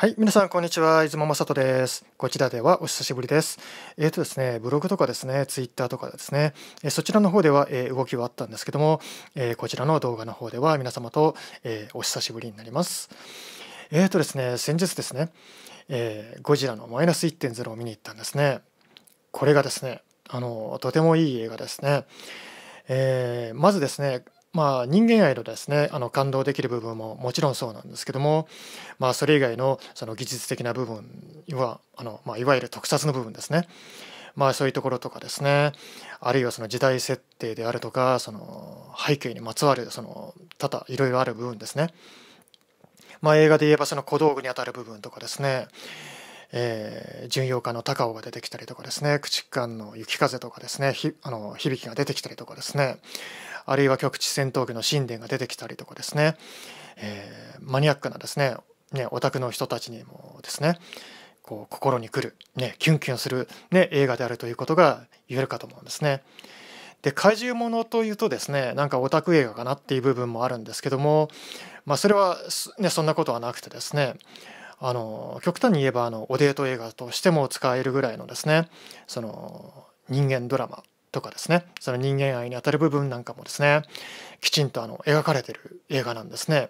はい。皆さん、こんにちは。出雲正人です。こちらではお久しぶりです。えっ、ー、とですね、ブログとかですね、ツイッターとかですね、えそちらの方では、え動きはあったんですけども、えこちらの動画の方では皆様と、えお久しぶりになります。えっ、ー、とですね、先日ですね、えー、ゴジラのマイナス1.0を見に行ったんですね。これがですね、あの、とてもいい映画ですね。えまずですね、まあ、人間愛のですねあの感動できる部分ももちろんそうなんですけども、まあ、それ以外のその技術的な部分はあの、まあ、いわゆる特撮の部分ですね、まあ、そういうところとかですねあるいはその時代設定であるとかその背景にまつわるその多々いろいろある部分ですね、まあ、映画で言えばその小道具にあたる部分とかですねえー、巡洋艦の高尾が出てきたりとかですね駆逐艦の雪風とかですねあの響きが出てきたりとかですねあるいは極地戦闘機の神殿が出てきたりとかですね、えー、マニアックなですねねオタクの人たちにもですねこう心にくる、ね、キュンキュンする、ね、映画であるということが言えるかと思うんですね。で怪獣ものというとですねなんかオタク映画かなっていう部分もあるんですけども、まあ、それは、ね、そんなことはなくてですねあの極端に言えばあのおデート映画としても使えるぐらいのですねその人間ドラマとかですねその人間愛にあたる部分なんかもですねきちんとあの描かれてる映画なんですね。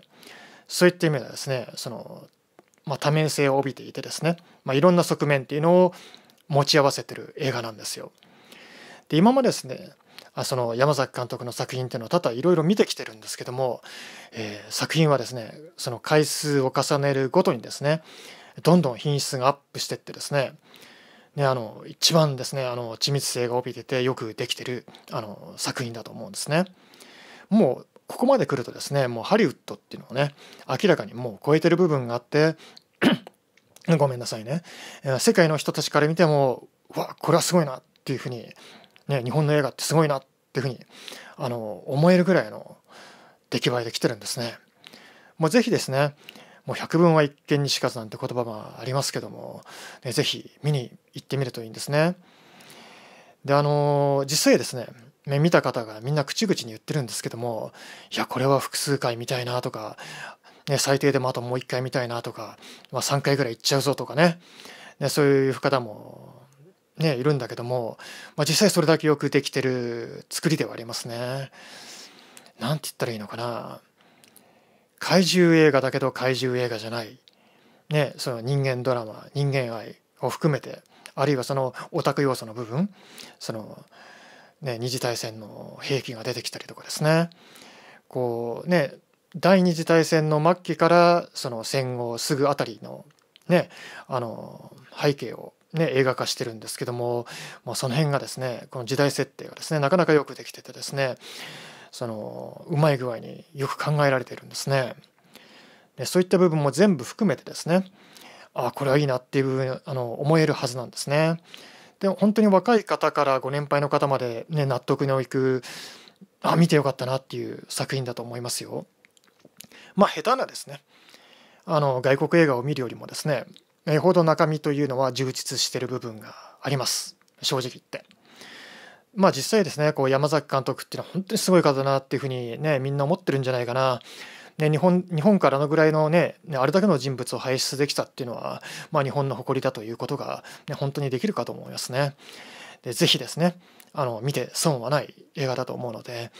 そういった意味ではですねその、まあ、多面性を帯びていてですね、まあ、いろんな側面っていうのを持ち合わせてる映画なんですよ。で今もですねその山崎監督の作品っていうのを多々いろいろ見てきてるんですけども、えー、作品はですねその回数を重ねるごとにですねどんどん品質がアップしてってですねであの一番ですねあの緻密性が帯びててよくできてるあの作品だと思うんですね。もうここまで来るとですねもうハリウッドっていうのをね明らかにもう超えてる部分があって ごめんなさいね、え世界の人たちから見てもわこれはすごいなっていうふうにね、日本の映画ってすごいなっていうふうにあの思えるぐらいの出来栄えできてるんですね。もうぜひですねもう百聞は一見にしかずなんて言葉もありますけども、ね、ぜひ見に行ってみるといいんですね。であの実際ですね見た方がみんな口々に言ってるんですけどもいやこれは複数回見たいなとか、ね、最低でもあともう1回見たいなとか、まあ、3回ぐらい行っちゃうぞとかねねそういう方もね、いるんだけども、まあ、実際それだけよくできてる作りではありますね。なんて言ったらいいのかな。怪獣映画だけど怪獣映画じゃない。ね、その人間ドラマ、人間愛を含めて、あるいはそのオタク要素の部分、その、ね、二次大戦の兵器が出てきたりとかですね。こうね、第二次大戦の末期からその戦後すぐあたりのね、あの背景をね、映画化してるんですけども、まあ、その辺がですねこの時代設定がですねなかなかよくできててですねそのうまい具合によく考えられてるんですね。でそういった部分も全部含めてですねあこれはいいなっていうあの思えるはずなんですね。で本当に若い方からご年配の方まで、ね、納得のいくあ見てよかったなっていう作品だと思いますよ。まあ下手なですねあの外国映画を見るよりもですねえー、報中身というのは充実している部分があります正直言って。まあ実際ですねこう山崎監督っていうのは本当にすごい方だなっていうふうにねみんな思ってるんじゃないかな。ね、日本日本からのぐらいのね、あれだけの人物を輩出できたっていうのは、まあ、日本の誇りだということが、ね、本当にできるかと思いますね。で是非ですねあの見て損はない映画だと思うので、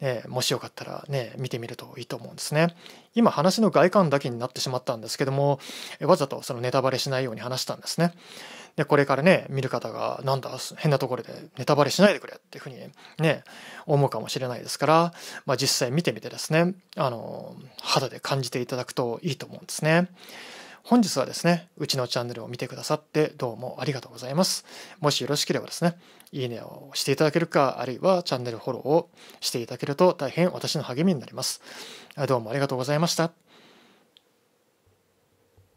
えもしよかったらね見てみるといいと思うんですね。今話の外観だけになってしまったんですけどもわざとそのネタバレしないように話したんですね。でこれからね見る方がなんだ変なところでネタバレしないでくれっていうふうにね思うかもしれないですから、まあ、実際見てみてですねあの肌で感じていただくといいと思うんですね。本日はですね、うちのチャンネルを見てくださってどうもありがとうございます。もしよろしければですね、いいねをしていただけるか、あるいはチャンネルフォローをしていただけると大変私の励みになります。どうもありがとうございました。